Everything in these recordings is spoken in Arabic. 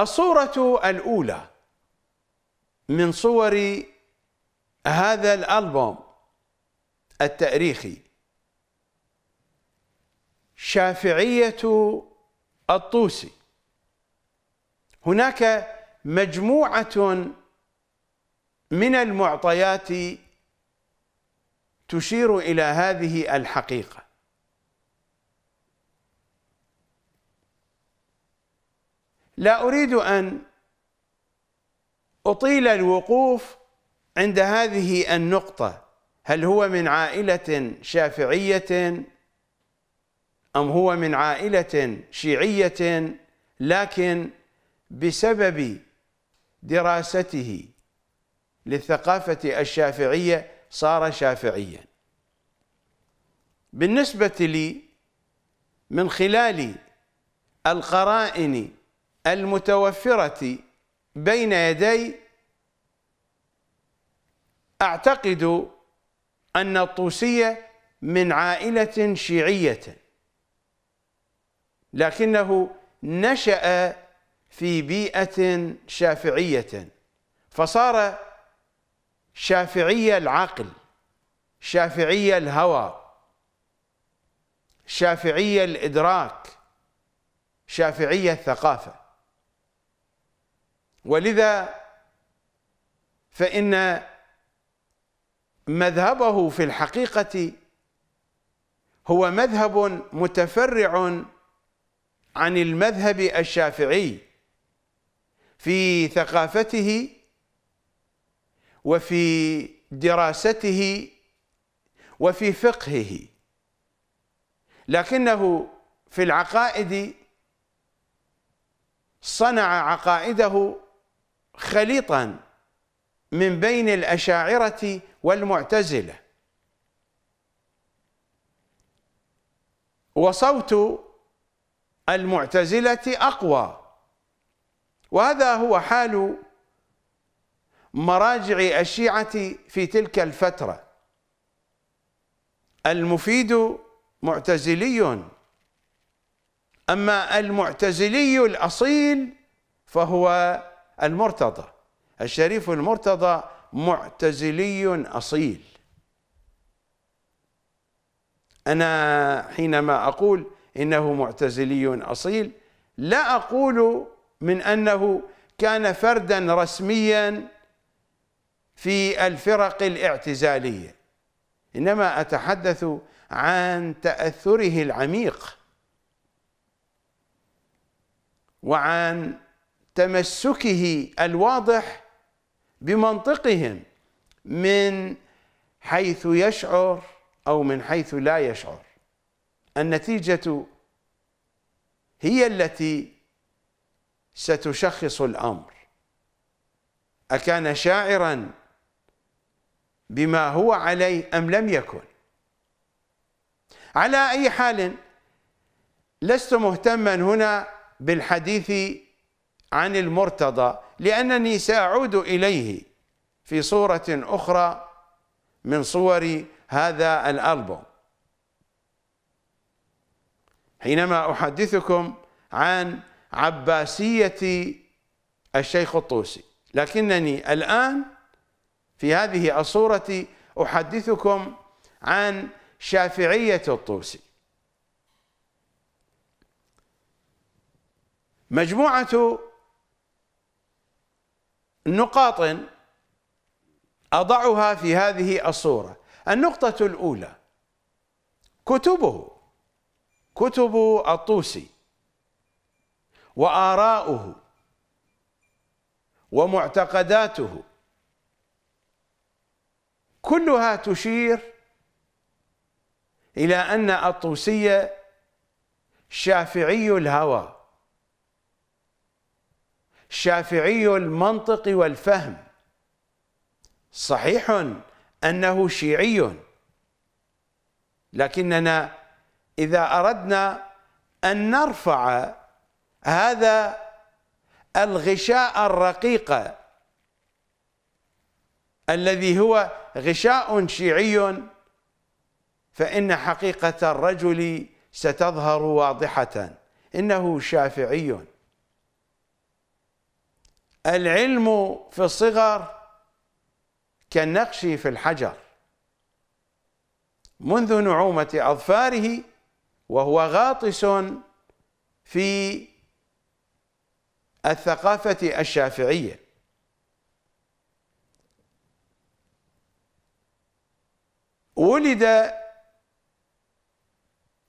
الصورة الأولى من صور هذا الألبوم التاريخي شافعية الطوسي هناك مجموعة من المعطيات تشير إلى هذه الحقيقة لا أريد أن أطيل الوقوف عند هذه النقطة هل هو من عائلة شافعية أم هو من عائلة شيعية لكن بسبب دراسته للثقافة الشافعية صار شافعيا بالنسبة لي من خلال القرائن المتوفرة بين يدي أعتقد أن الطوسية من عائلة شيعية لكنه نشأ في بيئة شافعية فصار شافعي العقل شافعي الهوى شافعي الإدراك شافعي الثقافة ولذا فإن مذهبه في الحقيقة هو مذهب متفرع عن المذهب الشافعي في ثقافته وفي دراسته وفي فقهه لكنه في العقائد صنع عقائده خليطا من بين الأشاعرة والمعتزلة وصوت المعتزلة أقوى وهذا هو حال مراجع الشيعة في تلك الفترة المفيد معتزلي أما المعتزلي الأصيل فهو المرتضى الشريف المرتضى معتزلي أصيل أنا حينما أقول إنه معتزلي أصيل لا أقول من أنه كان فردا رسميا في الفرق الاعتزالية إنما أتحدث عن تأثره العميق وعن تمسكه الواضح بمنطقهم من حيث يشعر او من حيث لا يشعر النتيجه هي التي ستشخص الامر اكان شاعرا بما هو عليه ام لم يكن على اي حال لست مهتما هنا بالحديث عن المرتضى لأنني سأعود إليه في صورة أخرى من صور هذا الألبوم حينما أحدثكم عن عباسية الشيخ الطوسي لكنني الآن في هذه الصورة أحدثكم عن شافعية الطوسي مجموعة نقاط أضعها في هذه الصورة النقطة الأولى كتبه كتب الطوسي وآراؤه ومعتقداته كلها تشير إلى أن الطوسي شافعي الهوى شافعي المنطق والفهم صحيح انه شيعي لكننا اذا اردنا ان نرفع هذا الغشاء الرقيق الذي هو غشاء شيعي فان حقيقه الرجل ستظهر واضحه انه شافعي العلم في الصغر كالنقش في الحجر منذ نعومة أظفاره وهو غاطس في الثقافة الشافعية ولد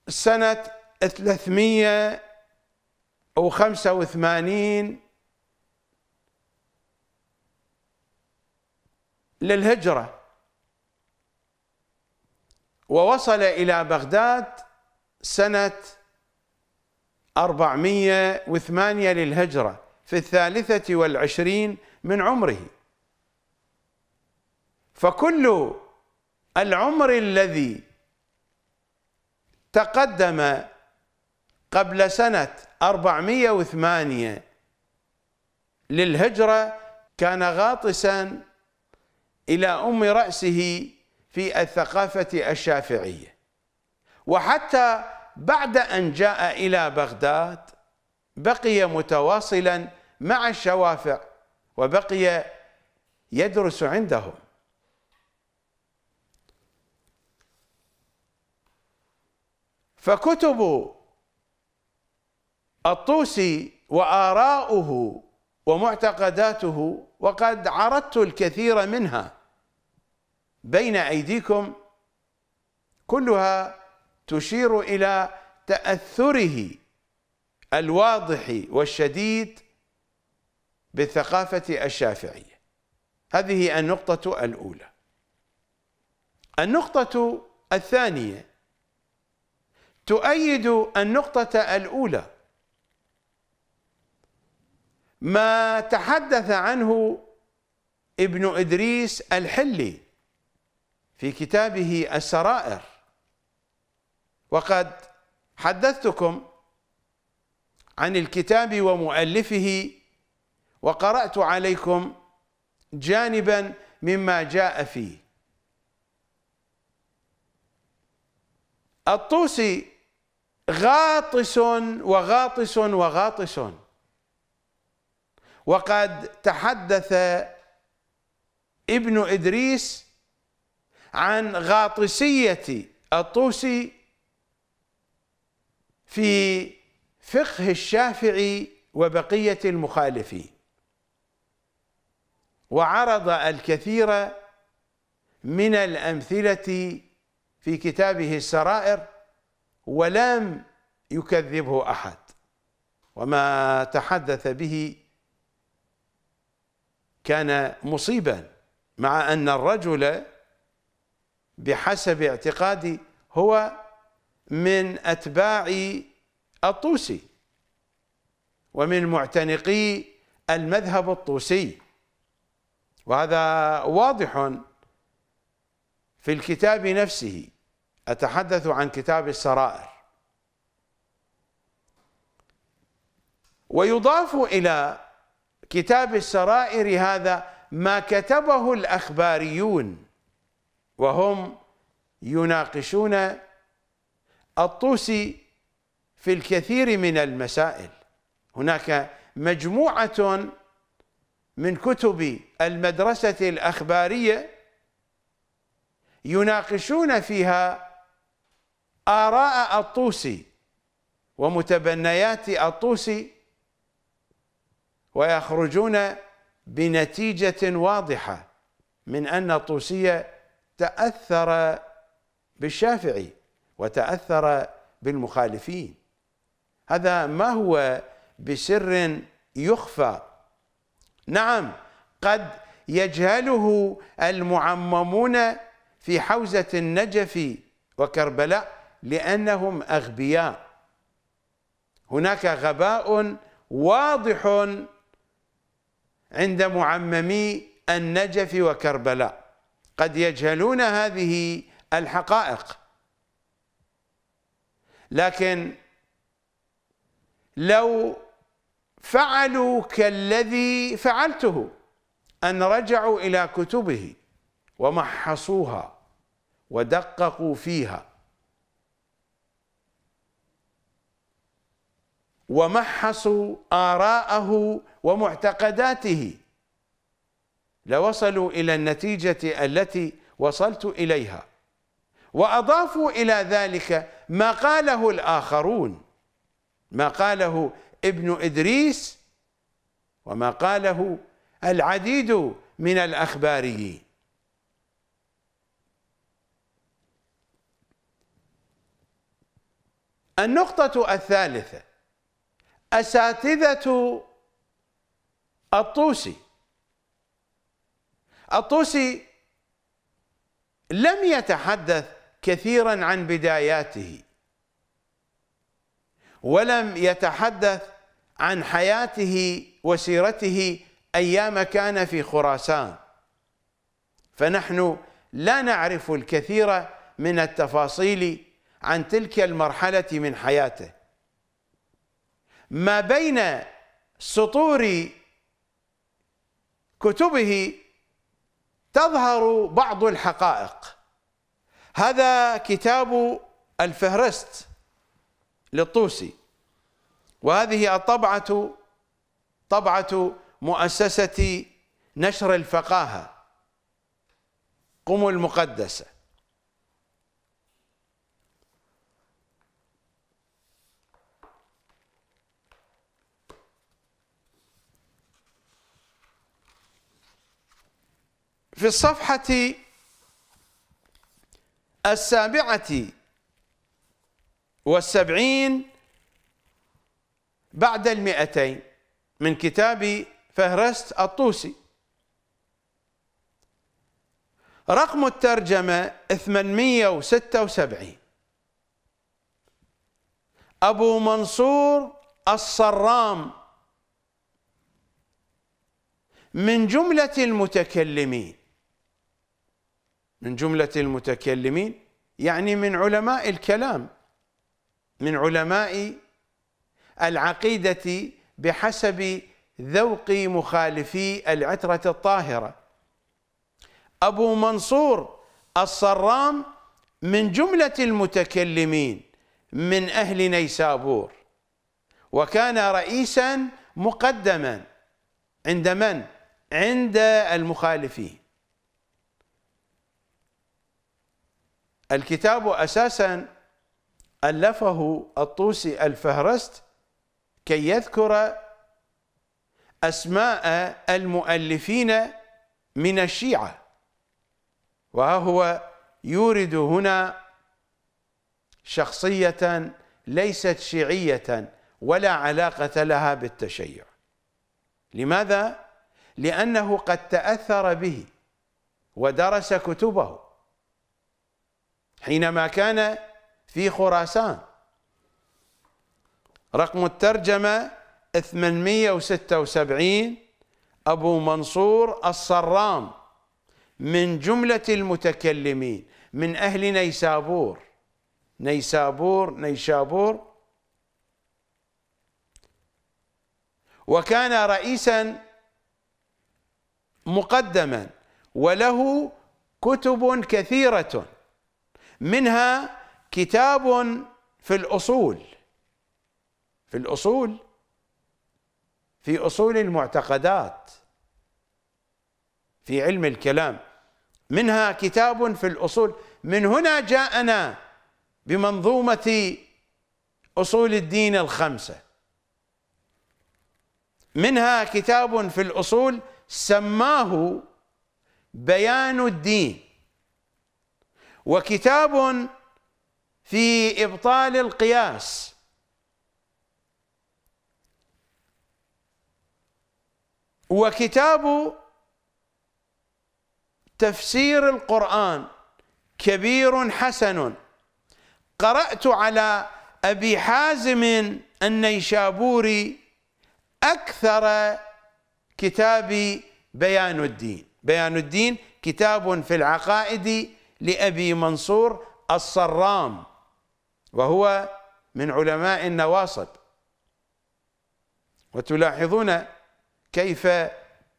سنة 385 للهجرة ووصل إلى بغداد سنة 408 للهجرة في الثالثة والعشرين من عمره فكل العمر الذي تقدم قبل سنة 408 للهجرة كان غاطسا إلى أم رأسه في الثقافة الشافعية وحتى بعد أن جاء إلى بغداد بقي متواصلا مع الشوافع وبقي يدرس عندهم فكتب الطوسي وآراؤه ومعتقداته وقد عرضت الكثير منها بين ايديكم كلها تشير الى تاثره الواضح والشديد بالثقافه الشافعيه هذه النقطه الاولى النقطه الثانيه تؤيد النقطه الاولى ما تحدث عنه ابن إدريس الحلي في كتابه السرائر وقد حدثتكم عن الكتاب ومؤلفه وقرأت عليكم جانبا مما جاء فيه الطوسي غاطس وغاطس وغاطس وقد تحدث ابن إدريس عن غاطسية الطوسي في فقه الشافعي وبقية المخالفين وعرض الكثير من الأمثلة في كتابه السرائر ولم يكذبه أحد وما تحدث به كان مصيبا مع أن الرجل بحسب اعتقادي هو من أتباع الطوسي ومن معتنقي المذهب الطوسي وهذا واضح في الكتاب نفسه أتحدث عن كتاب السرائر ويضاف إلى كتاب السرائر هذا ما كتبه الأخباريون وهم يناقشون الطوسي في الكثير من المسائل هناك مجموعة من كتب المدرسة الأخبارية يناقشون فيها آراء الطوسي ومتبنيات الطوسي ويخرجون بنتيجة واضحة من أن الطوسي تأثر بالشافعي وتأثر بالمخالفين هذا ما هو بسر يخفى نعم قد يجهله المعممون في حوزة النجف وكربلاء لأنهم أغبياء هناك غباء واضح عند معممي النجف وكربلاء قد يجهلون هذه الحقائق لكن لو فعلوا كالذي فعلته ان رجعوا الى كتبه ومحصوها ودققوا فيها ومحصوا آراءه ومعتقداته لوصلوا إلى النتيجة التي وصلت إليها وأضافوا إلى ذلك ما قاله الآخرون ما قاله ابن إدريس وما قاله العديد من الأخباريين النقطة الثالثة أساتذة الطوسي الطوسي لم يتحدث كثيرا عن بداياته ولم يتحدث عن حياته وسيرته ايام كان في خراسان فنحن لا نعرف الكثير من التفاصيل عن تلك المرحله من حياته ما بين سطور كتبه تظهر بعض الحقائق هذا كتاب الفهرست للطوسي وهذه الطبعة طبعة مؤسسة نشر الفقاهة قم المقدسة في الصفحة السابعة والسبعين بعد المئتين من كتاب فهرست الطوسي رقم الترجمة 876 أبو منصور الصرام من جملة المتكلمين من جملة المتكلمين يعني من علماء الكلام من علماء العقيدة بحسب ذوق مخالفي العترة الطاهرة أبو منصور الصرام من جملة المتكلمين من أهل نيسابور وكان رئيسا مقدما عند من؟ عند المخالفين الكتاب أساسا ألفه الطوسي الفهرست كي يذكر أسماء المؤلفين من الشيعة وها هو يورد هنا شخصية ليست شيعية ولا علاقة لها بالتشيع لماذا؟ لأنه قد تأثر به ودرس كتبه حينما كان في خراسان رقم الترجمة 876 أبو منصور الصرام من جملة المتكلمين من أهل نيسابور نيسابور نيشابور وكان رئيسا مقدما وله كتب كثيرة منها كتاب في الأصول في الأصول في أصول المعتقدات في علم الكلام منها كتاب في الأصول من هنا جاءنا بمنظومة أصول الدين الخمسة منها كتاب في الأصول سماه بيان الدين وكتاب في إبطال القياس وكتاب تفسير القرآن كبير حسن قرأت على أبي حازم النيشابوري أكثر كتاب بيان الدين بيان الدين كتاب في العقائد لأبي منصور الصرام وهو من علماء النواصب وتلاحظون كيف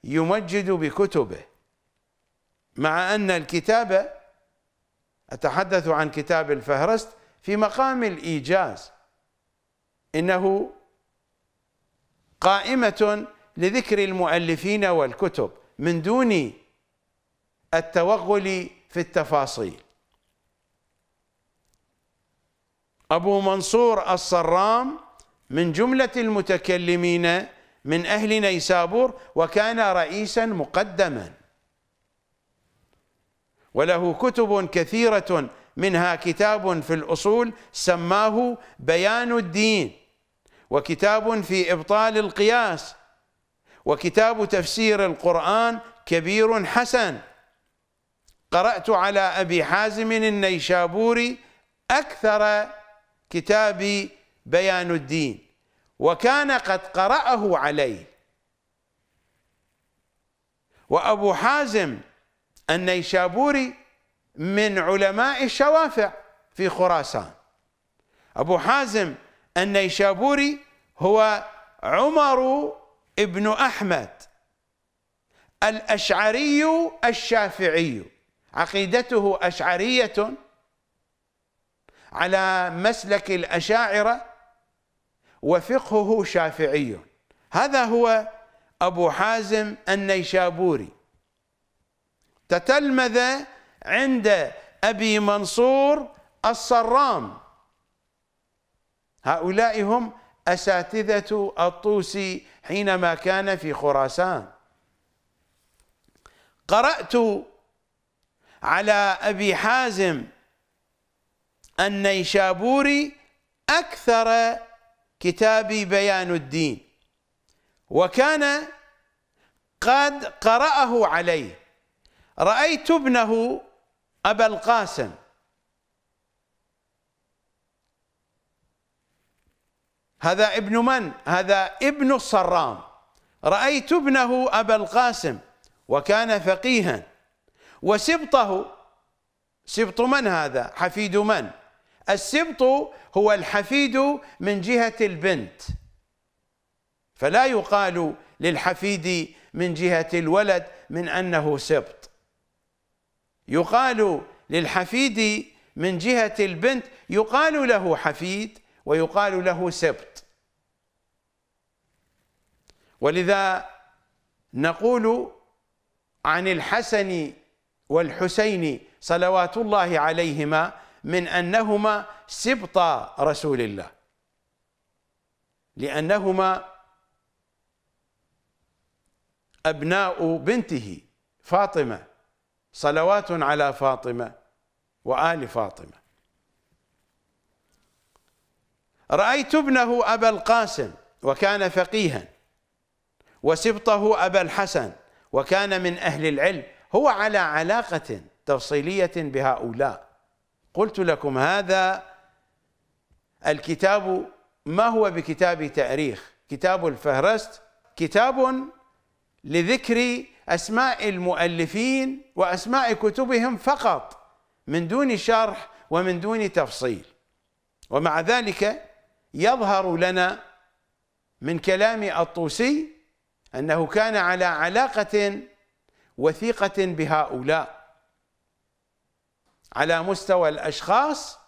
يمجد بكتبه مع أن الكتاب أتحدث عن كتاب الفهرست في مقام الإيجاز إنه قائمة لذكر المؤلفين والكتب من دون التوغل في التفاصيل أبو منصور الصرام من جملة المتكلمين من أهل نيسابور وكان رئيسا مقدما وله كتب كثيرة منها كتاب في الأصول سماه بيان الدين وكتاب في إبطال القياس وكتاب تفسير القرآن كبير حسن قرأت على أبي حازم النيشابوري أكثر كتاب بيان الدين وكان قد قرأه عليه وأبو حازم النيشابوري من علماء الشوافع في خراسان أبو حازم النيشابوري هو عمر ابن أحمد الأشعري الشافعي عقيدته أشعرية على مسلك الأشاعرة وفقهه شافعي هذا هو أبو حازم النيشابوري تتلمذ عند أبي منصور الصرام هؤلاء هم أساتذة الطوسي حينما كان في خراسان قرأت على أبي حازم النيشابوري أكثر كتاب بيان الدين وكان قد قرأه عليه رأيت ابنه أبا القاسم هذا ابن من؟ هذا ابن الصرام رأيت ابنه أبا القاسم وكان فقيها وسبطه سبط من هذا حفيد من السبط هو الحفيد من جهة البنت فلا يقال للحفيد من جهة الولد من أنه سبط يقال للحفيد من جهة البنت يقال له حفيد ويقال له سبط ولذا نقول عن الحسن والحسين صلوات الله عليهما من أنهما سبط رسول الله لأنهما أبناء بنته فاطمة صلوات على فاطمة وآل فاطمة رأيت ابنه أبا القاسم وكان فقيها وسبطه أبا الحسن وكان من أهل العلم هو على علاقة تفصيلية بهؤلاء قلت لكم هذا الكتاب ما هو بكتاب تاريخ كتاب الفهرست كتاب لذكر اسماء المؤلفين واسماء كتبهم فقط من دون شرح ومن دون تفصيل ومع ذلك يظهر لنا من كلام الطوسي انه كان على علاقه وثيقة بهؤلاء على مستوى الأشخاص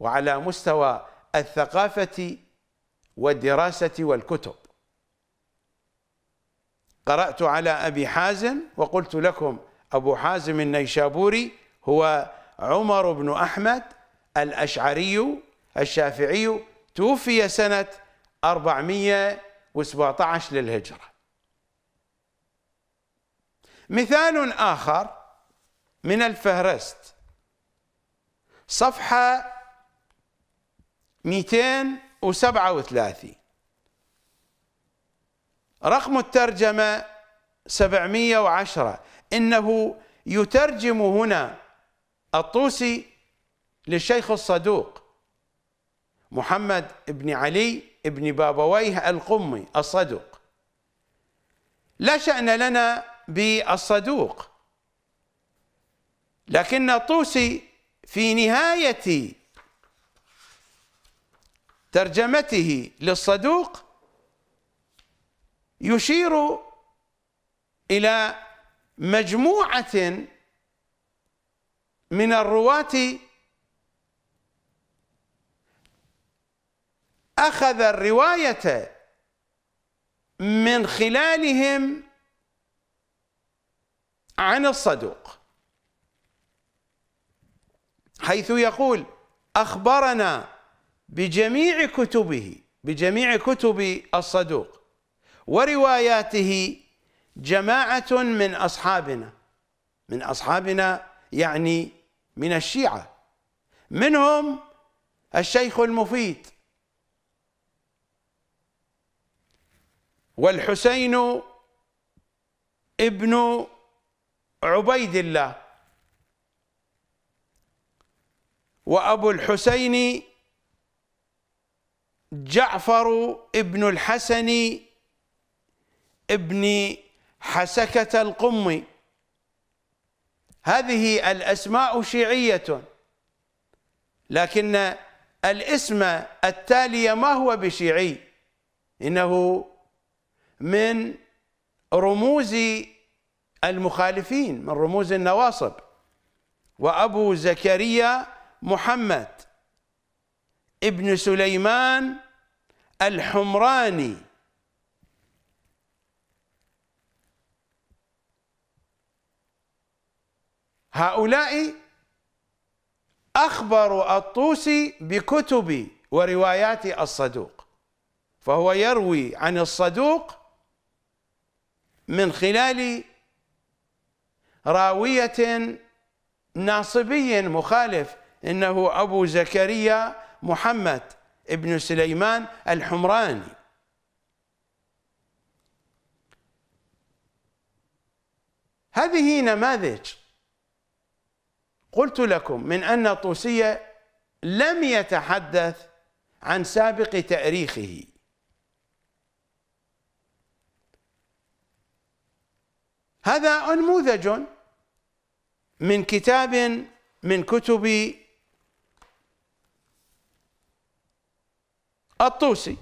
وعلى مستوى الثقافة والدراسة والكتب قرأت على أبي حازم وقلت لكم أبو حازم النيشابوري هو عمر بن أحمد الأشعري الشافعي توفي سنة 417 للهجرة مثال آخر من الفهرست صفحة 237 رقم الترجمة 710 إنه يترجم هنا الطوسي للشيخ الصدوق محمد بن علي بن بابويه القمي الصدوق لا شأن لنا بالصدوق لكن الطوسي في نهاية ترجمته للصدوق يشير إلى مجموعة من الرواة أخذ الرواية من خلالهم عن الصدوق حيث يقول أخبرنا بجميع كتبه بجميع كتب الصدوق ورواياته جماعة من أصحابنا من أصحابنا يعني من الشيعة منهم الشيخ المفيد والحسين ابن عبيد الله وأبو الحسين جعفر ابن الحسن ابن حسكة القمي هذه الأسماء شيعية لكن الاسم التالي ما هو بشيعي إنه من رموز المخالفين من رموز النواصب وأبو زكريا محمد ابن سليمان الحمراني هؤلاء أخبروا الطوسي بكتب وروايات الصدوق فهو يروي عن الصدوق من خلال راوية ناصبي مخالف إنه أبو زكريا محمد ابن سليمان الحمراني هذه نماذج قلت لكم من أن طوسية لم يتحدث عن سابق تاريخه هذا أنموذج من كتاب من كتب الطوسي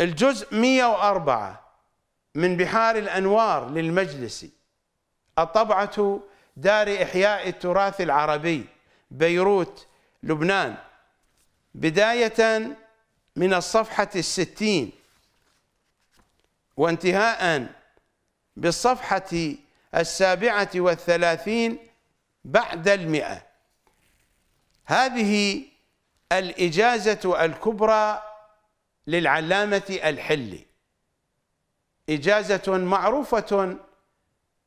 الجزء 104 من بحار الأنوار للمجلس الطبعة دار إحياء التراث العربي بيروت لبنان بداية من الصفحة الستين وانتهاء بالصفحة السابعة والثلاثين بعد المئة هذه الإجازة الكبرى للعلامة الحلي إجازة معروفة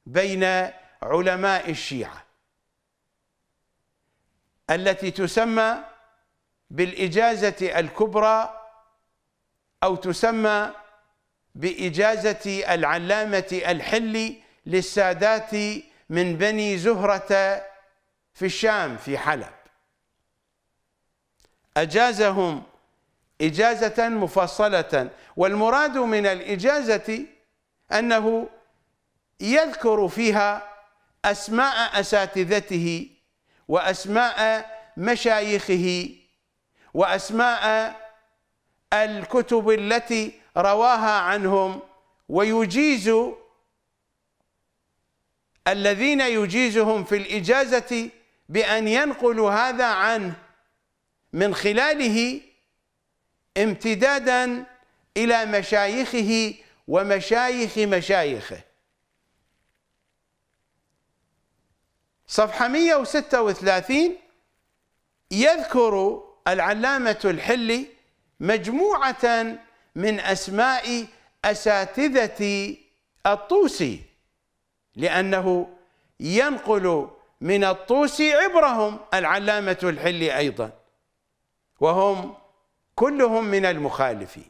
بين علماء الشيعة التي تسمى بالإجازة الكبرى أو تسمى بإجازة العلامة الحلي للسادات من بني زهرة في الشام في حلب أجازهم إجازة مفصلة والمراد من الإجازة أنه يذكر فيها أسماء أساتذته وأسماء مشايخه وأسماء الكتب التي رواها عنهم ويجيز الذين يجيزهم في الإجازة بأن ينقلوا هذا عنه من خلاله امتدادا إلى مشايخه ومشايخ مشايخه صفحة 136 يذكر العلامة الحلي مجموعة من أسماء أساتذة الطوسي لأنه ينقل من الطوسي عبرهم العلامة الحلي أيضا وهم كلهم من المخالفين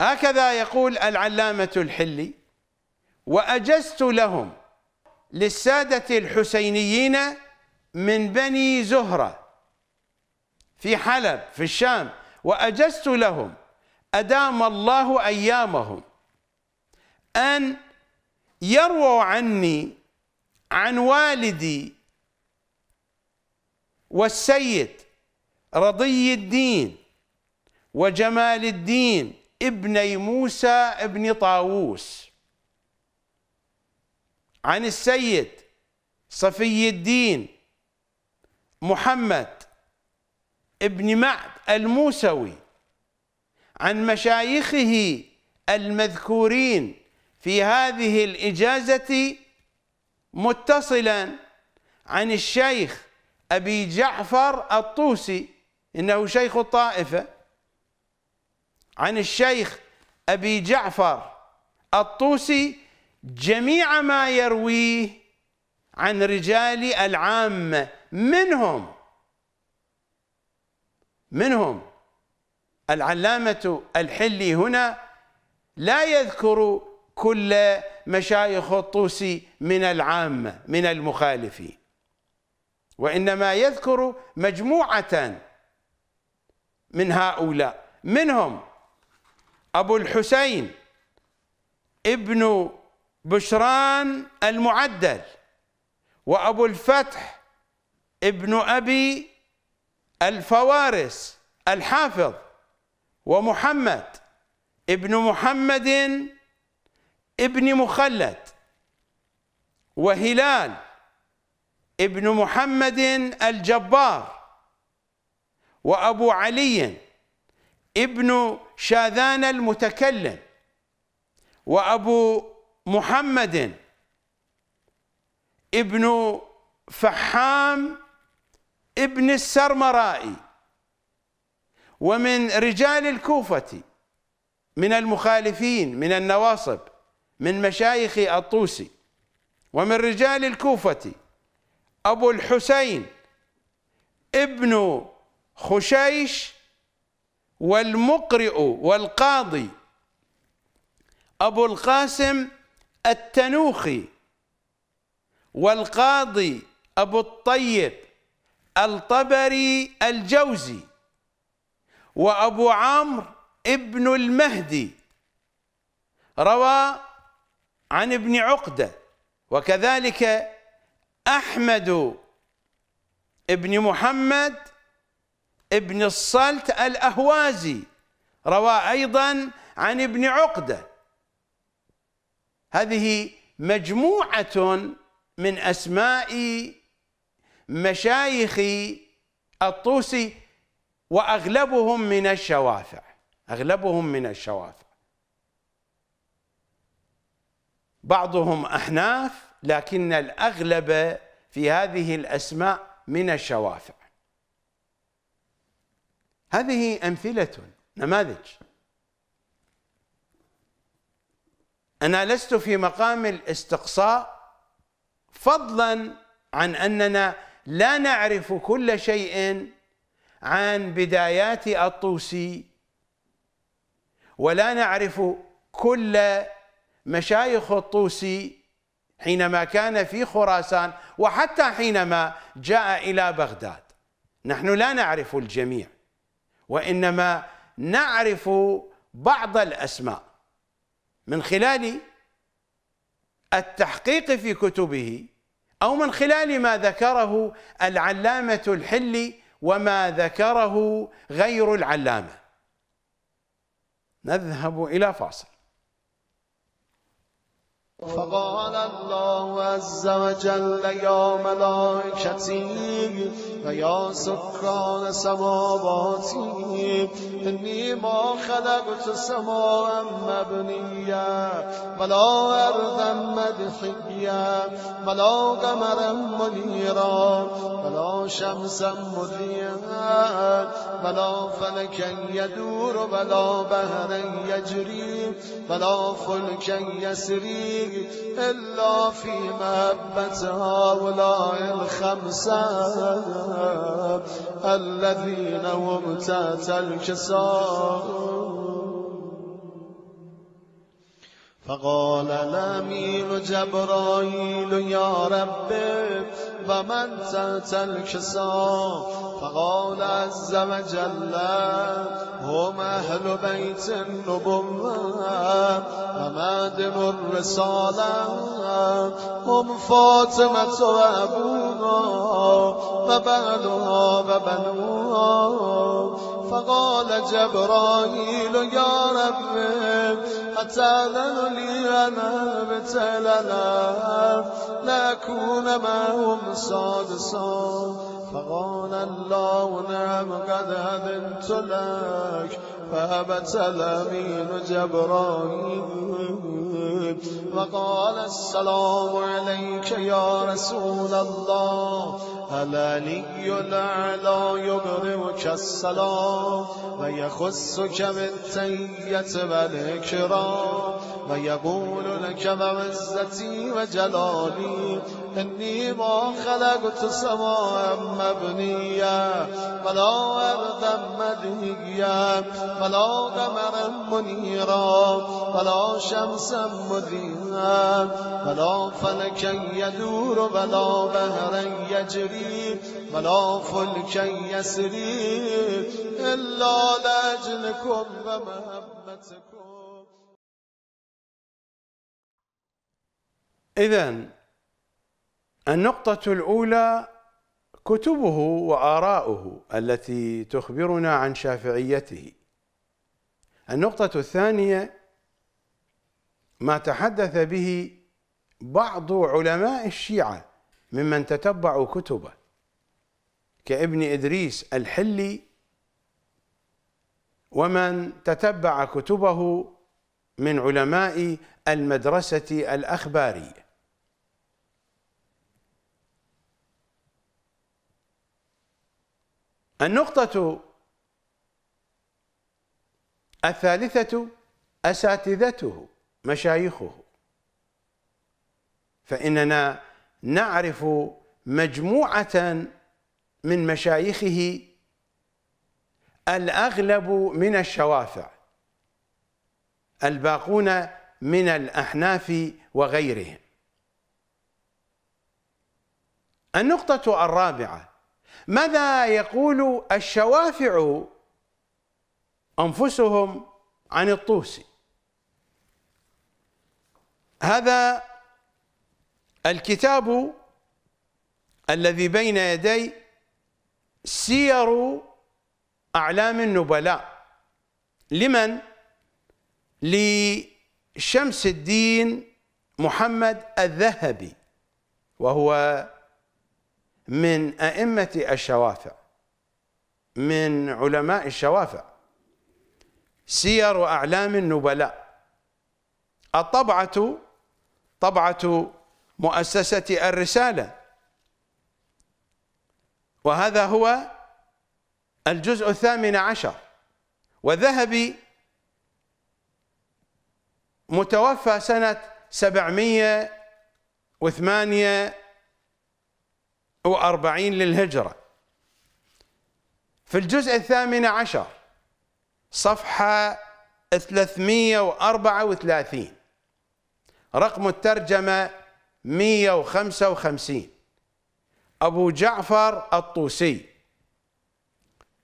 هكذا يقول العلامة الحلي وأجزت لهم للسادة الحسينيين من بني زهرة في حلب في الشام وأجزت لهم أدام الله أيامهم أن يرووا عني عن والدي والسيد رضي الدين وجمال الدين ابني موسى ابن طاووس عن السيد صفي الدين محمد ابن معد الموسوي عن مشايخه المذكورين في هذه الإجازة متصلا عن الشيخ أبي جعفر الطوسي إنه شيخ الطائفة عن الشيخ أبي جعفر الطوسي جميع ما يرويه عن رجال العامة منهم منهم العلامة الحلي هنا لا يذكر كل مشايخ الطوسي من العامة من المخالفين وإنما يذكر مجموعة من هؤلاء منهم أبو الحسين ابن بشران المعدل وأبو الفتح ابن أبي الفوارس الحافظ ومحمد ابن محمد ابن مخلد وهلال ابن محمد الجبار وأبو علي ابن شاذان المتكلم وأبو محمد ابن فحام ابن السرمرائي ومن رجال الكوفة من المخالفين من النواصب من مشايخ الطوسي ومن رجال الكوفة أبو الحسين ابن خشيش والمقرئ والقاضي أبو القاسم التنوخي والقاضي أبو الطيب الطبري الجوزي وأبو عمرو ابن المهدي روى عن ابن عقدة وكذلك أحمد ابن محمد ابن الصلت الأهوازي روى أيضا عن ابن عقدة هذه مجموعة من أسماء مشايخ الطوسي واغلبهم من الشوافع اغلبهم من الشوافع بعضهم احناف لكن الاغلب في هذه الاسماء من الشوافع هذه امثله نماذج انا لست في مقام الاستقصاء فضلا عن اننا لا نعرف كل شيء عن بدايات الطوسي ولا نعرف كل مشايخ الطوسي حينما كان في خراسان وحتى حينما جاء إلى بغداد نحن لا نعرف الجميع وإنما نعرف بعض الأسماء من خلال التحقيق في كتبه أو من خلال ما ذكره العلامة الحلي وما ذكره غير العلامة نذهب إلى فاصل فقال الله عز وجل يا ملائكتي ويا سكان سماواتي إني ما خلقت سماء مبنية ولا أرضا مدحية ولا قمرا منيرا ولا شمسا مدريا ولا فلكا يدور ولا بهرا يجري ولا فلكا يسري إلا في مهبة ولا الخمسة الذين هم تات الكسار فقال الأمين جبرائيل يا رب و من تل کسا فقال عز وجل هم اهل بیت النبوه و معدم الرساله هم فاطمه و ابوها و بعدها و بنوها فقال جبرائيل يا رب حتى نغلي أنا بتلنا لأكون معهم صادصا فقال الله نعم قد هدمت لك فأبت الأمين جبرائيل وقال السلام عليك يا رسول الله العلي الأعلى يبرمك السلام ويخصك بالتية والإكرام و یقول لک معزتی و جلالی انی ما خلقت سماعا مبنیا ولا ارضا مدهیا ولا قمرا منیرا ولا شمسا مدیرا ولا فلکا یدور ولا بهرا یجری ولا فلکا یسری الا لاجلکم و إذا النقطة الأولى كتبه وآراؤه التي تخبرنا عن شافعيته النقطة الثانية ما تحدث به بعض علماء الشيعة ممن تتبعوا كتبه كابن إدريس الحلي ومن تتبع كتبه من علماء المدرسة الأخبارية النقطة الثالثة أساتذته مشايخه فإننا نعرف مجموعة من مشايخه الأغلب من الشوافع الباقون من الأحناف وغيرهم النقطة الرابعة ماذا يقول الشوافع أنفسهم عن الطوسي هذا الكتاب الذي بين يدي سير أعلام النبلاء لمن؟ لشمس الدين محمد الذهبي وهو من أئمة الشوافع من علماء الشوافع سير وأعلام النبلاء الطبعة طبعة مؤسسة الرسالة وهذا هو الجزء الثامن عشر وذهبي متوفى سنة سبعمية وثمانية وأربعين للهجرة في الجزء الثامن عشر صفحة 334 رقم الترجمة 155 أبو جعفر الطوسي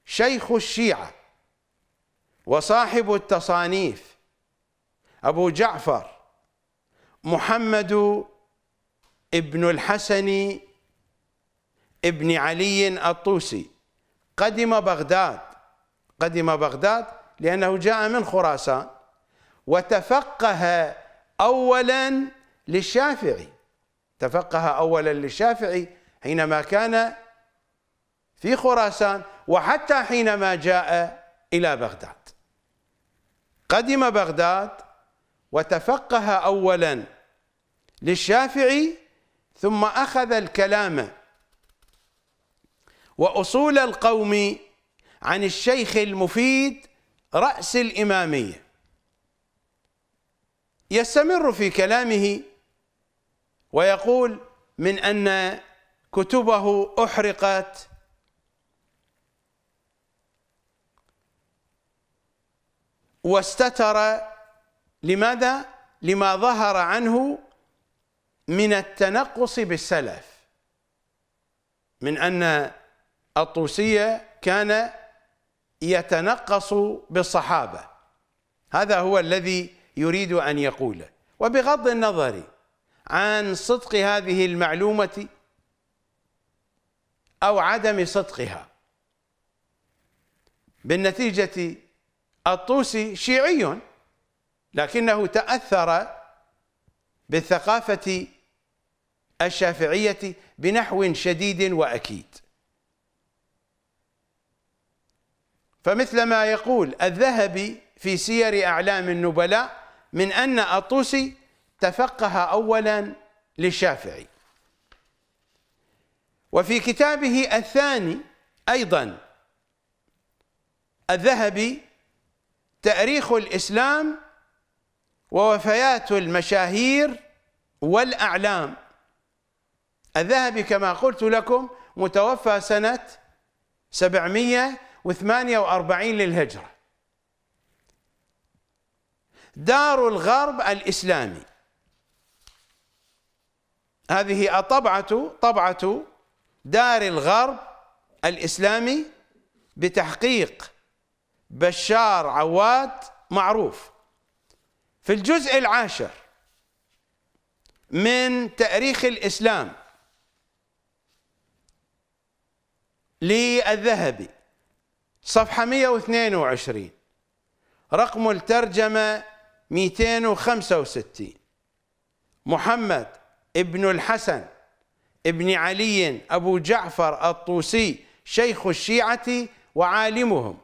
شيخ الشيعة وصاحب التصانيف أبو جعفر محمد ابن الحسن ابن علي الطوسي قدم بغداد قدم بغداد لأنه جاء من خراسان وتفقه أولا للشافعي تفقه أولا للشافعي حينما كان في خراسان وحتى حينما جاء إلى بغداد قدم بغداد وتفقه أولا للشافعي ثم أخذ الكلام وأصول القوم عن الشيخ المفيد رأس الإمامية يستمر في كلامه ويقول من أن كتبه أحرقت واستتر لماذا؟ لما ظهر عنه من التنقص بالسلف من أن الطوسية كان يتنقص بالصحابة هذا هو الذي يريد أن يقوله وبغض النظر عن صدق هذه المعلومة أو عدم صدقها بالنتيجة الطوسي شيعي لكنه تأثر بالثقافة الشافعية بنحو شديد وأكيد فمثل ما يقول الذهبي في سير أعلام النبلاء من أن الطوسي تفقه أولا للشافعي وفي كتابه الثاني أيضا الذهبي تأريخ الإسلام ووفيات المشاهير والأعلام الذهبي كما قلت لكم متوفى سنة 700 148 للهجرة دار الغرب الإسلامي هذه طبعة طبعة دار الغرب الإسلامي بتحقيق بشار عواد معروف في الجزء العاشر من تاريخ الإسلام للذهبي صفحة 122 رقم الترجمة 265 محمد ابن الحسن ابن علي أبو جعفر الطوسي شيخ الشيعة وعالمهم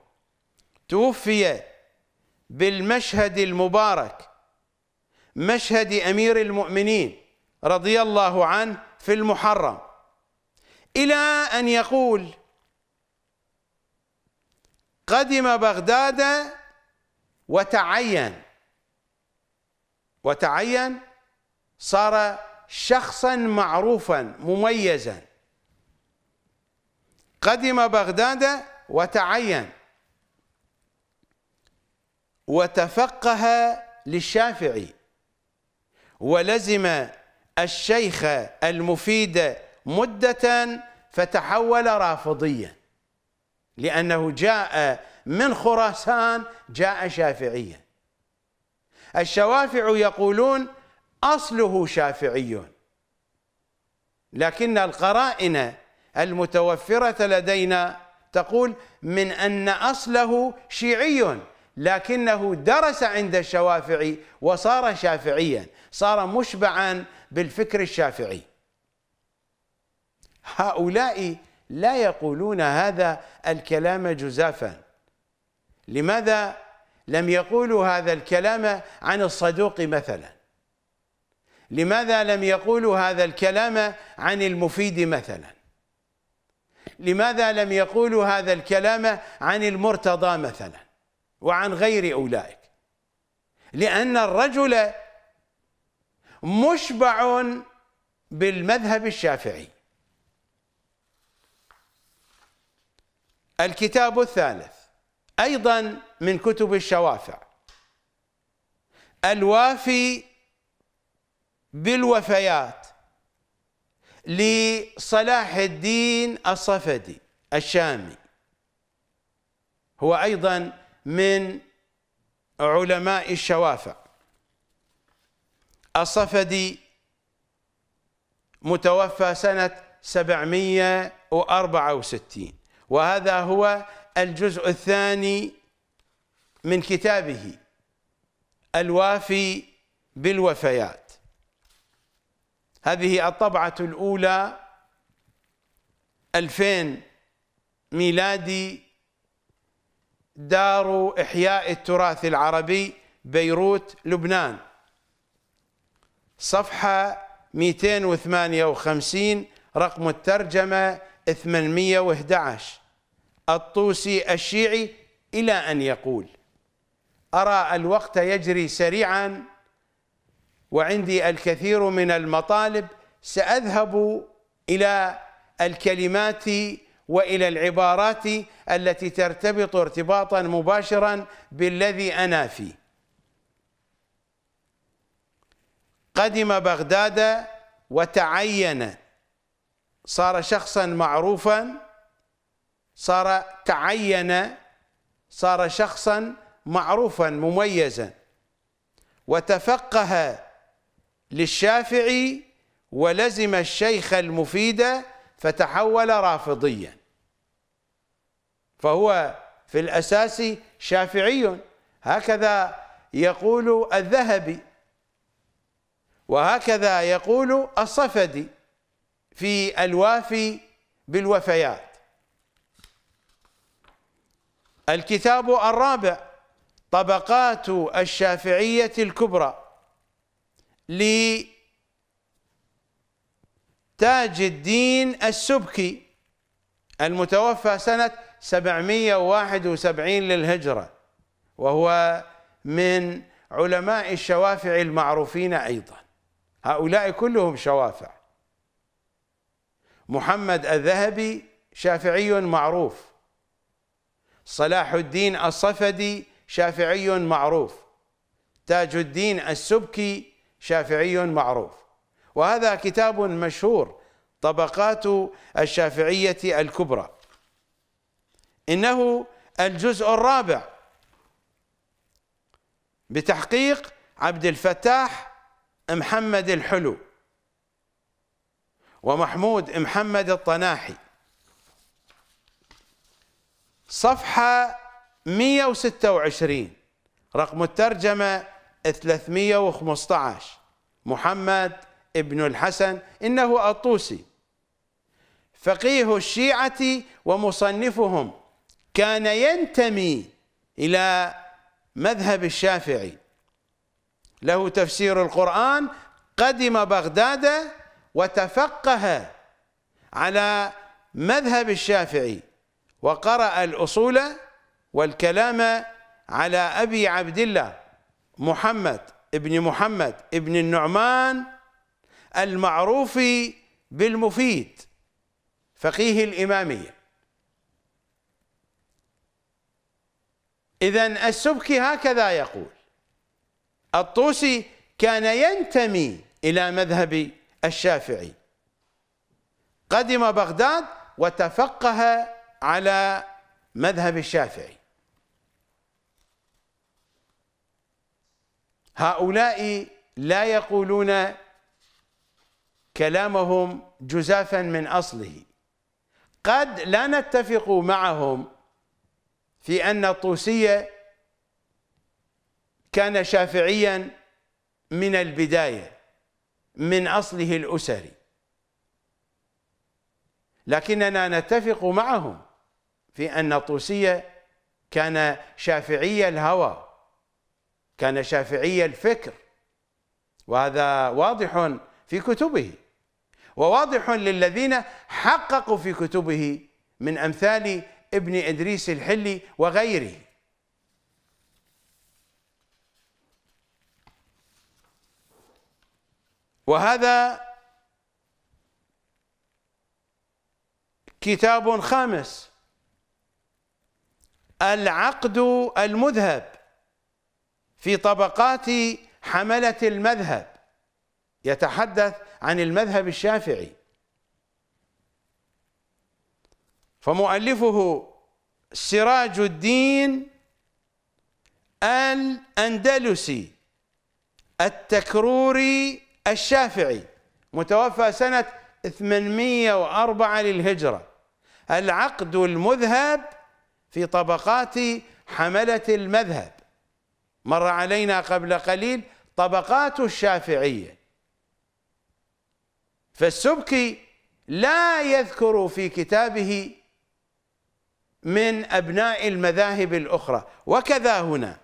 توفي بالمشهد المبارك مشهد أمير المؤمنين رضي الله عنه في المحرم إلى أن يقول قدم بغداد وتعين وتعين صار شخصا معروفا مميزا قدم بغداد وتعين وتفقه للشافعي ولزم الشيخ المفيد مدة فتحول رافضيا لأنه جاء من خراسان جاء شافعيا الشوافع يقولون أصله شافعي لكن القرائن المتوفرة لدينا تقول من أن أصله شيعي لكنه درس عند الشوافع وصار شافعيا صار مشبعا بالفكر الشافعي هؤلاء لا يقولون هذا الكلام جزافا لماذا لم يقولوا هذا الكلام عن الصدوق مثلا لماذا لم يقولوا هذا الكلام عن المفيد مثلا لماذا لم يقولوا هذا الكلام عن المرتضى مثلا وعن غير أولئك لأن الرجل مشبع بالمذهب الشافعي الكتاب الثالث أيضا من كتب الشوافع الوافي بالوفيات لصلاح الدين الصفدي الشامي هو أيضا من علماء الشوافع الصفدي متوفى سنة 764 وهذا هو الجزء الثاني من كتابه الوافي بالوفيات هذه الطبعة الأولى 2000 ميلادي دار إحياء التراث العربي بيروت لبنان صفحة 258 رقم الترجمة 811 الطوسي الشيعي إلى أن يقول أرى الوقت يجري سريعا وعندي الكثير من المطالب سأذهب إلى الكلمات والى العبارات التي ترتبط ارتباطا مباشرا بالذي انا فيه. قدم بغداد وتعين صار شخصا معروفا صار تعين صار شخصا معروفا مميزا وتفقه للشافعي ولزم الشيخ المفيد فتحول رافضيا فهو في الأساس شافعي هكذا يقول الذهبي وهكذا يقول الصفدي في الوافي بالوفيات الكتاب الرابع طبقات الشافعية الكبرى لتاج الدين السبكي المتوفى سنة 771 للهجرة وهو من علماء الشوافع المعروفين أيضا هؤلاء كلهم شوافع محمد الذهبي شافعي معروف صلاح الدين الصفدي شافعي معروف تاج الدين السبكي شافعي معروف وهذا كتاب مشهور طبقات الشافعية الكبرى إنه الجزء الرابع بتحقيق عبد الفتاح محمد الحلو ومحمود محمد الطناحي صفحة 126 رقم الترجمة 315 محمد ابن الحسن إنه الطوسي فقيه الشيعة ومصنفهم كان ينتمي إلى مذهب الشافعي له تفسير القرآن قدم بغداد وتفقه على مذهب الشافعي وقرأ الأصول والكلام على أبي عبد الله محمد ابن محمد ابن النعمان المعروف بالمفيد فقيه الإمامية إذا السبكي هكذا يقول الطوسي كان ينتمي إلى مذهب الشافعي قدم بغداد وتفقه على مذهب الشافعي هؤلاء لا يقولون كلامهم جزافا من اصله قد لا نتفق معهم في ان الطوسي كان شافعيا من البدايه من اصله الاسري لكننا نتفق معهم في أن الطوسيه كان شافعي الهوى كان شافعي الفكر وهذا واضح في كتبه وواضح للذين حققوا في كتبه من أمثال ابن إدريس الحلي وغيره وهذا كتاب خامس العقد المذهب في طبقات حملة المذهب يتحدث عن المذهب الشافعي فمؤلفه سراج الدين الأندلسي التكروري الشافعي متوفى سنة 804 للهجرة العقد المذهب في طبقات حملة المذهب مر علينا قبل قليل طبقات الشافعية فالسبكي لا يذكر في كتابه من أبناء المذاهب الأخرى وكذا هنا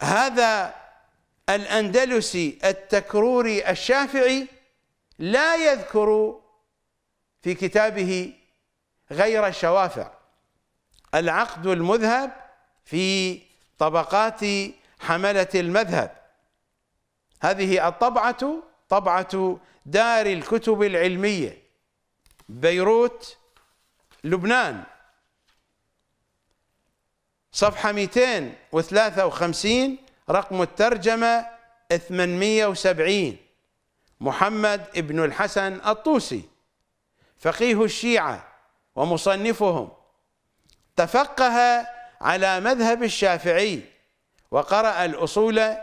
هذا الأندلسي التكروري الشافعي لا يذكر في كتابه غير الشوافع العقد المذهب في طبقات حملة المذهب هذه الطبعة طبعة دار الكتب العلمية بيروت لبنان صفحة 253 رقم الترجمة 870 محمد ابن الحسن الطوسي فقيه الشيعة ومصنفهم تفقه على مذهب الشافعي وقرأ الأصول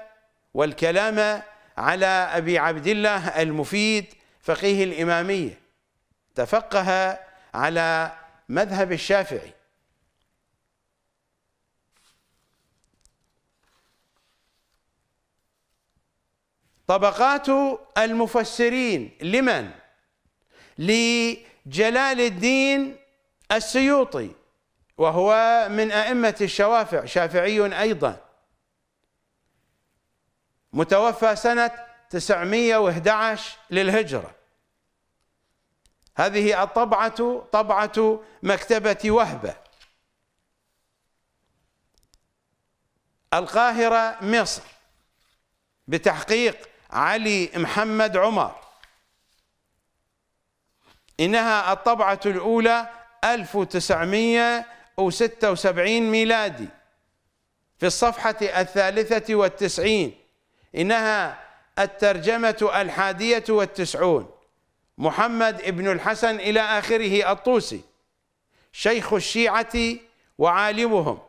والكلام على أبي عبد الله المفيد فقيه الإمامية تفقه على مذهب الشافعي طبقات المفسرين لمن؟ لجلال الدين السيوطي وهو من أئمة الشوافع شافعي أيضا متوفى سنة 911 للهجرة هذه الطبعة طبعة مكتبة وهبة القاهرة مصر بتحقيق علي محمد عمر إنها الطبعة الأولى 1900 276 ميلادي في الصفحة الثالثة والتسعين إنها الترجمة الحادية والتسعون محمد ابن الحسن إلى آخره الطوسي شيخ الشيعة وعالمهم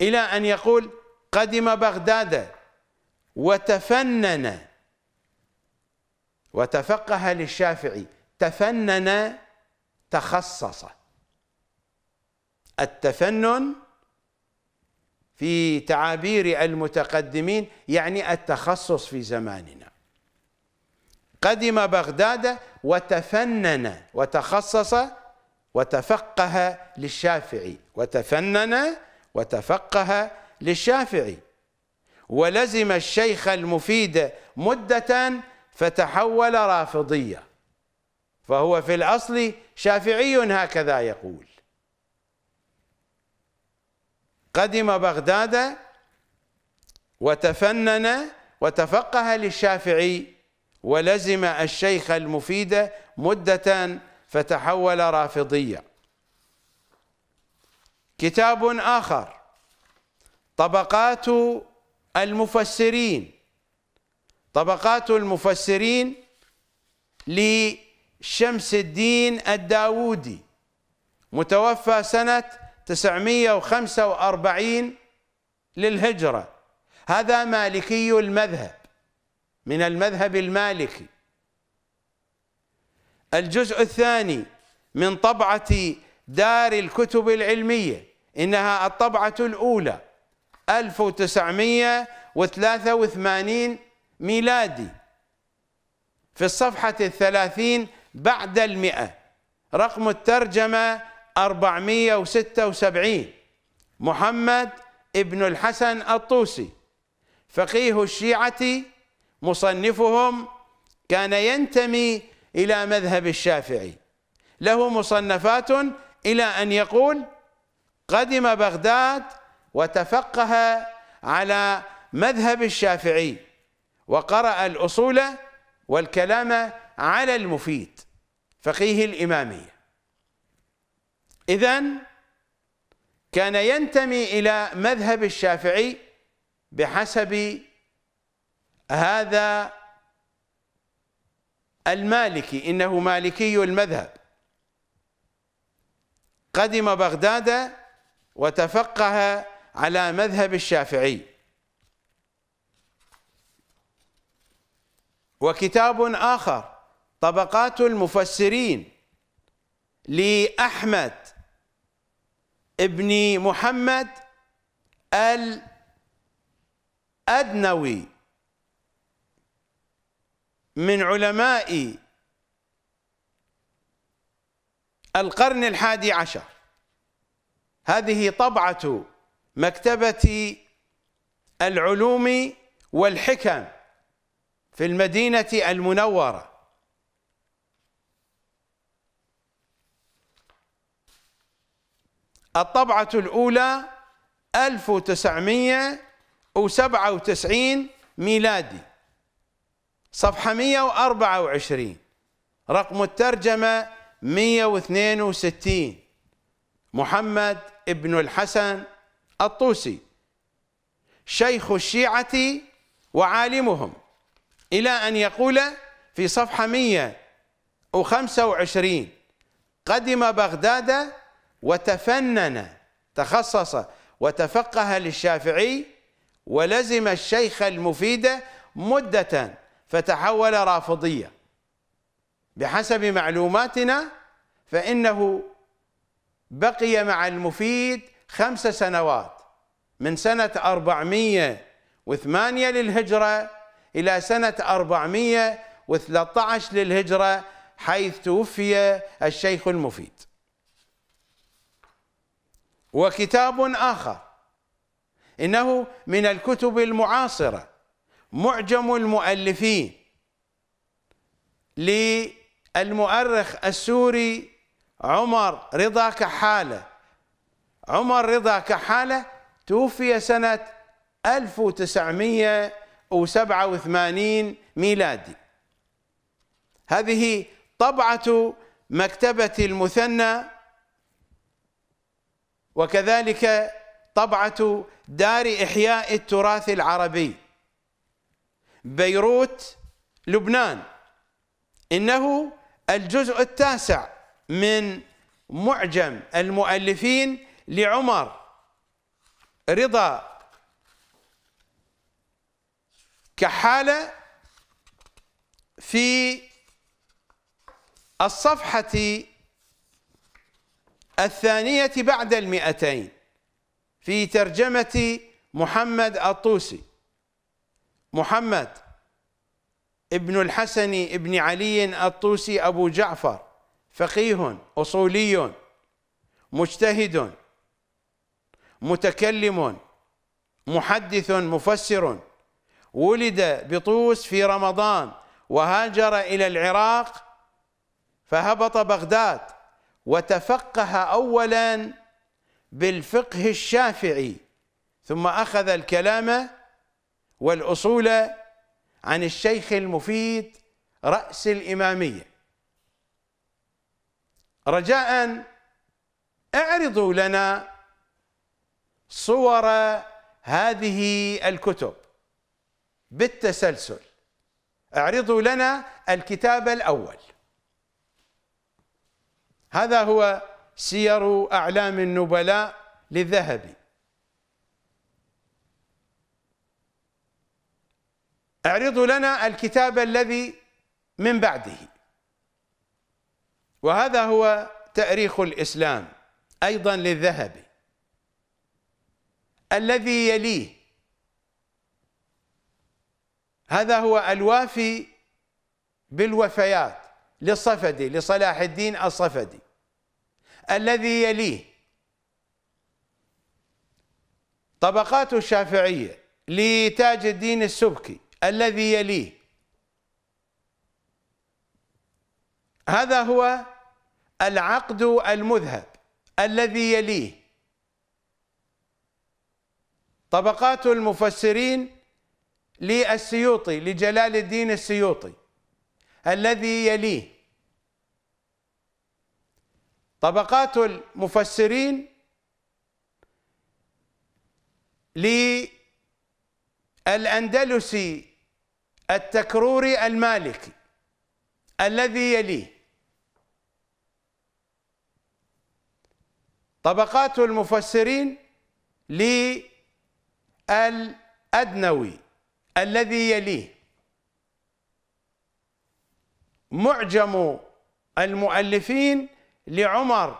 إلى أن يقول قدم بغداد وتفنن وتفقه للشافعي تفنن تخصص التفنن في تعابير المتقدمين يعني التخصص في زماننا قدم بغداد وتفنن وتخصص وتفقه للشافعي وتفنن وتفقه للشافعي ولزم الشيخ المفيد مدة فتحول رافضية فهو في الأصل شافعي هكذا يقول قدم بغداد وتفنن وتفقه للشافعي ولزم الشيخ المفيد مدة فتحول رافضيا كتاب آخر طبقات المفسرين طبقات المفسرين لشمس الدين الداوودي متوفى سنة 945 للهجرة هذا مالكي المذهب من المذهب المالكي الجزء الثاني من طبعة دار الكتب العلمية إنها الطبعة الأولى 1983 ميلادي في الصفحة الثلاثين بعد المئة رقم الترجمة 476 محمد ابن الحسن الطوسي فقيه الشيعة مصنفهم كان ينتمي إلى مذهب الشافعي له مصنفات إلى أن يقول قدم بغداد وتفقه على مذهب الشافعي وقرأ الأصول والكلام على المفيد فقيه الإمامية إذا كان ينتمي إلى مذهب الشافعي بحسب هذا المالكي إنه مالكي المذهب قدم بغداد وتفقه على مذهب الشافعي وكتاب آخر طبقات المفسرين لأحمد ابن محمد الأدنوي من علماء القرن الحادي عشر هذه طبعة مكتبة العلوم والحكم في المدينة المنورة الطبعة الأولى 1997 ميلادي صفحة 124 رقم الترجمة 162 محمد ابن الحسن الطوسي شيخ الشيعة وعالمهم إلى أن يقول في صفحة 125 قدم بغداد وتفنن تخصص وتفقه للشافعي ولزم الشيخ المفيد مدة فتحول رافضية بحسب معلوماتنا فإنه بقي مع المفيد خمس سنوات من سنة 408 للهجرة إلى سنة 413 للهجرة حيث توفي الشيخ المفيد وكتاب آخر إنه من الكتب المعاصرة معجم المؤلفين للمؤرخ السوري عمر رضا كحالة عمر رضا كحالة توفي سنة 1987 ميلادي هذه طبعة مكتبة المثنى وكذلك طبعة دار إحياء التراث العربي بيروت لبنان إنه الجزء التاسع من معجم المؤلفين لعمر رضا كحالة في الصفحة الثانية بعد المئتين في ترجمة محمد الطوسي محمد ابن الحسن ابن علي الطوسي أبو جعفر فقيه أصولي مجتهد متكلم محدث مفسر ولد بطوس في رمضان وهاجر إلى العراق فهبط بغداد وتفقه اولا بالفقه الشافعي ثم اخذ الكلام والاصول عن الشيخ المفيد راس الاماميه رجاء اعرضوا لنا صور هذه الكتب بالتسلسل اعرضوا لنا الكتاب الاول هذا هو سير أعلام النبلاء للذهبي اعرضوا لنا الكتاب الذي من بعده وهذا هو تاريخ الإسلام أيضا للذهبي الذي يليه هذا هو الوافي بالوفيات للصفدي لصلاح الدين الصفدي الذي يليه طبقات الشافعية لتاج الدين السبكي الذي يليه هذا هو العقد المذهب الذي يليه طبقات المفسرين للسيوطي لجلال الدين السيوطي الذي يليه طبقات المفسرين للأندلسي التكروري المالكي الذي يليه طبقات المفسرين للأدنوي الذي يليه معجم المؤلفين لعمر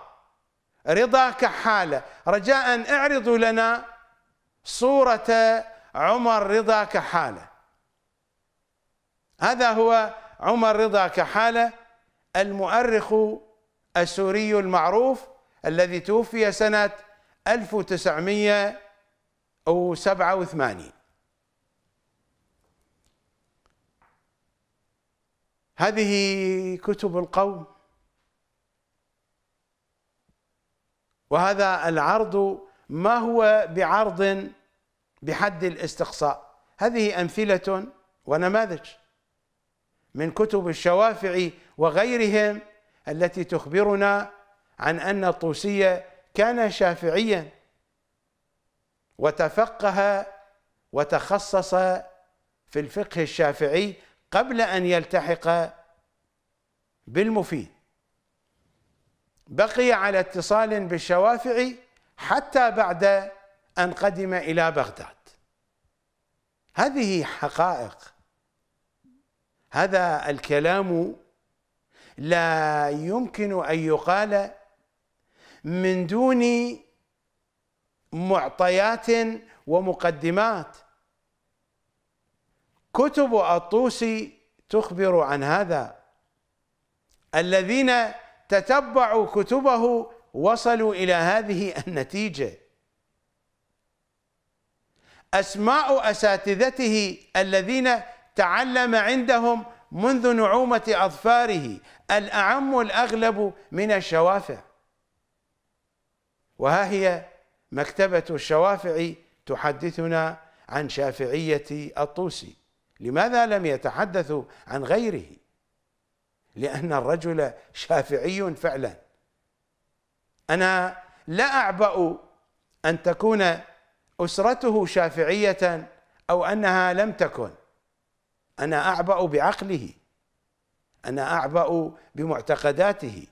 رضا كحاله رجاء اعرضوا لنا صوره عمر رضا كحاله هذا هو عمر رضا كحاله المؤرخ السوري المعروف الذي توفي سنه 1987 هذه كتب القوم وهذا العرض ما هو بعرض بحد الاستقصاء هذه امثله ونماذج من كتب الشوافع وغيرهم التي تخبرنا عن ان الطوسي كان شافعيا وتفقه وتخصص في الفقه الشافعي قبل أن يلتحق بالمفيد بقي على اتصال بالشوافعي حتى بعد أن قدم إلى بغداد هذه حقائق هذا الكلام لا يمكن أن يقال من دون معطيات ومقدمات كتب الطوسي تخبر عن هذا الذين تتبعوا كتبه وصلوا الى هذه النتيجه اسماء اساتذته الذين تعلم عندهم منذ نعومه اظفاره الاعم الاغلب من الشوافع وها هي مكتبه الشوافع تحدثنا عن شافعيه الطوسي لماذا لم يتحدثوا عن غيره لأن الرجل شافعي فعلا أنا لا أعبأ أن تكون أسرته شافعية أو أنها لم تكن أنا أعبأ بعقله أنا أعبأ بمعتقداته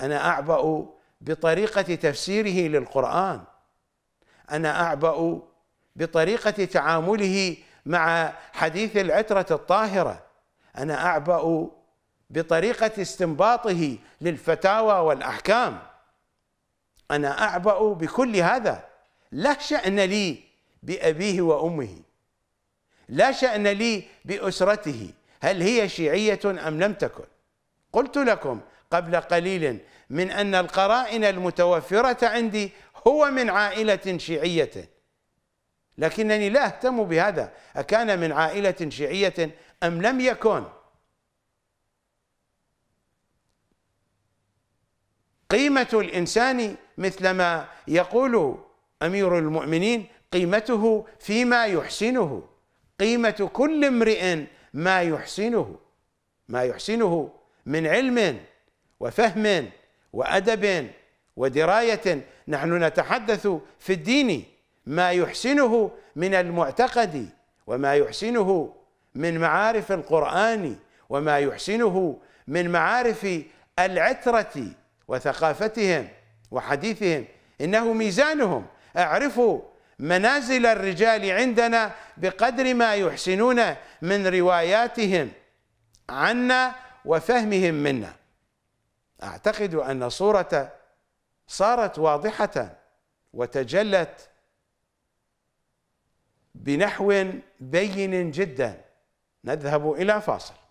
أنا أعبأ بطريقة تفسيره للقرآن أنا أعبأ بطريقة تعامله مع حديث العترة الطاهرة أنا أعبأ بطريقة استنباطه للفتاوى والأحكام أنا أعبأ بكل هذا لا شأن لي بأبيه وأمه لا شأن لي بأسرته هل هي شيعية أم لم تكن قلت لكم قبل قليل من أن القرائن المتوفرة عندي هو من عائلة شيعية لكنني لا أهتم بهذا أكان من عائلة شيعية أم لم يكن قيمة الإنسان مثلما يقول أمير المؤمنين قيمته فيما يحسنه قيمة كل امرئ ما يحسنه ما يحسنه من علم وفهم وأدب ودراية نحن نتحدث في الدين ما يحسنه من المعتقد وما يحسنه من معارف القرآن وما يحسنه من معارف العترة وثقافتهم وحديثهم إنه ميزانهم أعرفوا منازل الرجال عندنا بقدر ما يحسنون من رواياتهم عنا وفهمهم منا أعتقد أن صورة صارت واضحة وتجلت بنحو بين جدا نذهب إلى فاصل